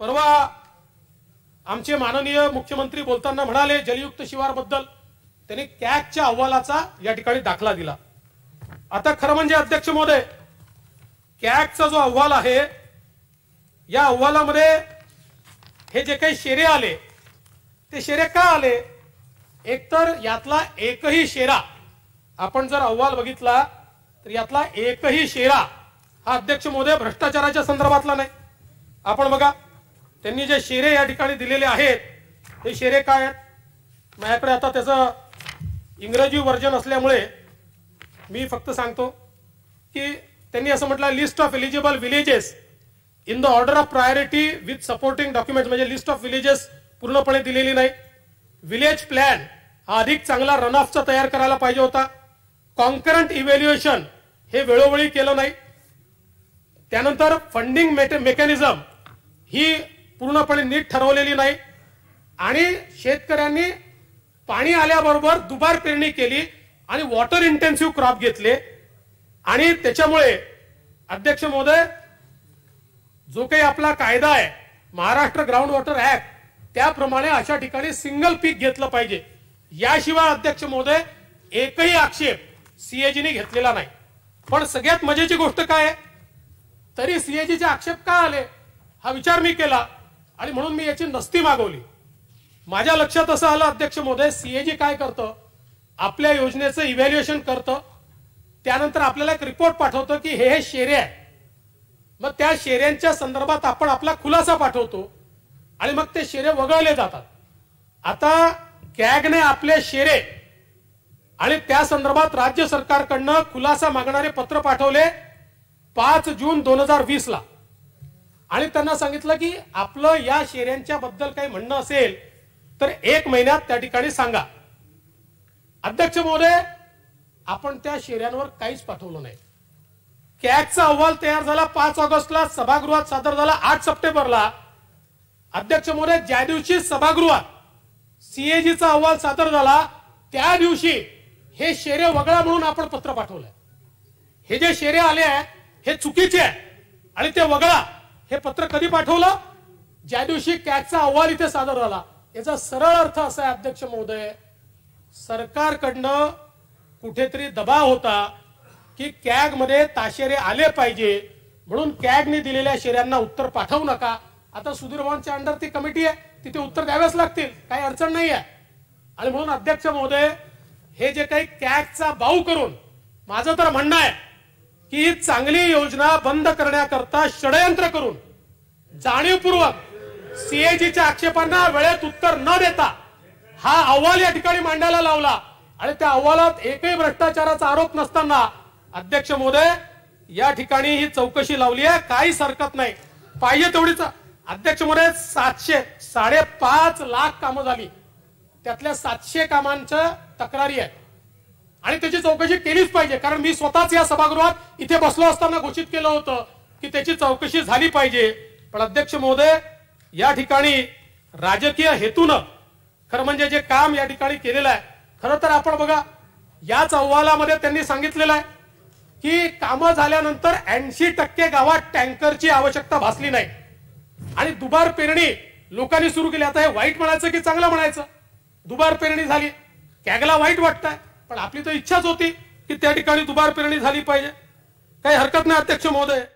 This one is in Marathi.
परवा आमचे माननीय मुख्यमंत्री बोलताना म्हणाले जलयुक्त शिवारबद्दल त्यांनी कॅगच्या अहवालाचा या ठिकाणी दाखला दिला आता खरं म्हणजे अध्यक्ष महोदय कॅगचा जो अहवाल आहे या अहवालामध्ये हे जे काही शेरे आले ते शेरे का आले एकतर यातला एकही शेरा आपण जर अहवाल बघितला तर यातला एकही शेरा हा अध्यक्ष महोदय भ्रष्टाचाराच्या संदर्भातला नाही आपण बघा त्यांनी जे शेरे या ठिकाणी दिलेले आहेत हे शेरे काय आहेत माझ्याकडे आता त्याचं इंग्रजी वर्जन असल्यामुळे मी फक्त सांगतो की त्यांनी असं म्हटलं list of eligible villages in the order of priority with supporting documents म्हणजे लिस्ट ऑफ विलेजेस पूर्णपणे दिलेली नाही विलेज प्लॅन हा अधिक चांगला रन ऑफचा तयार करायला पाहिजे होता कॉन्करंट इव्हॅल्युएशन हे वेळोवेळी केलं नाही त्यानंतर फंडिंग मेकॅनिझम ही पूर्णपणे नीट ठरवलेली नाही आणि शेतकऱ्यांनी पाणी आल्याबरोबर दुबार पेरणी केली आणि वॉटर इंटेन्सिव्ह क्रॉप घेतले आणि त्याच्यामुळे अध्यक्ष महोदय जो काही आपला कायदा आहे महाराष्ट्र ग्राउंड वॉटर ऍक्ट त्याप्रमाणे अशा ठिकाणी सिंगल पीक घेतलं पाहिजे याशिवाय अध्यक्ष महोदय एकही आक्षेप सीएजीने घेतलेला नाही पण सगळ्यात मजेची गोष्ट काय तरी सीएजीचे आक्षेप का आले हा विचार मी केला आणि म्हणून मी याची नस्ती मागवली माझ्या लक्षात असं आलं अध्यक्ष मोदय सीएजी काय करतं आपल्या योजनेचं इव्हॅल्युएशन करतं त्यानंतर आपल्याला एक रिपोर्ट पाठवतो की हे हे शेरे आहे मग त्या शेऱ्यांच्या संदर्भात आपण आपला खुलासा पाठवतो आणि मग ते शेरे वगळले जातात आता कॅगने आपले शेरे आणि त्या संदर्भात राज्य सरकारकडनं खुलासा मागणारे पत्र पाठवले पाच जून दोन हजार वीस ला आणि त्यांना सांगितलं की आपलं या शेऱ्यांच्या बद्दल काही म्हणणं असेल तर एक महिन्यात त्या ठिकाणी सांगा अध्यक्ष महोदय आपण त्या शेऱ्यांवर काहीच पाठवलं नाही कॅगचा अहवाल तयार झाला पाच ऑगस्टला सभागृहात सादर झाला आठ सप्टेंबरला अध्यक्ष महोदय ज्या दिवशी सभागृहात सीएजीचा अहवाल सादर झाला त्या दिवशी हे शेरे वगळा म्हणून आपण पत्र पाठवलंय हे जे शेरे आले आहेत हे चुकीचे आहे आणि ते वगळा हे पत्र कधी पाठवलं ज्या दिवशी कॅगचा अहवाल इथे सादर झाला याचा सरळ अर्थ असा आहे अध्यक्ष महोदय सरकारकडनं कुठेतरी दबाव होता की कॅग मध्ये ताशेरे आले पाहिजे म्हणून कॅगने दिलेल्या शेऱ्यांना उत्तर पाठवू नका आता सुधीर भवनच्या अंडर ती कमिटी आहे तिथे उत्तर द्यावेच लागतील काही अडचण नाही आहे आणि म्हणून अध्यक्ष महोदय हे जे काही कॅगचा बाऊ करून माझं तर म्हणणं आहे की ही चांगली योजना बंद करण्याकरता षडयंत्र करून जाणीवपूर्वक सीएजीच्या आक्षेपांना वेळेत उत्तर न देता हा अहवाल या ठिकाणी मांडायला लावला आणि त्या अहवालात एकही भ्रष्टाचाराचा आरोप नसताना अध्यक्ष मोदय या ठिकाणी ही चौकशी लावली आहे काही हरकत नाही पाहिजे तेवढीच अध्यक्ष मोदय सातशे साडेपाच लाख कामं झाली त्यातल्या सातशे कामांच्या तक्रारी आहे आणि त्याची चौकशी केलीच पाहिजे कारण मी स्वतःच या सभागृहात इथे बसलो असताना घोषित केलं होतं की त्याची चौकशी झाली पाहिजे पण अध्यक्ष महोदय या ठिकाणी राजकीय हेतूनं खरं म्हणजे जे काम या ठिकाणी केलेलं आहे खरं तर आपण बघा याच अहवालामध्ये त्यांनी सांगितलेलं आहे की कामं झाल्यानंतर ऐंशी टक्के गावात टँकरची आवश्यकता भासली नाही आणि दुबार पेरणी लोकांनी सुरू केली आता हे वाईट म्हणायचं की चांगलं म्हणायचं दुबार पेरणी झाली कॅगला वाईट वाटतंय पण आपली तर इच्छाच होती की त्या ठिकाणी दुबार पेरणी झाली पाहिजे काही हरकत नाही अध्यक्ष महोदय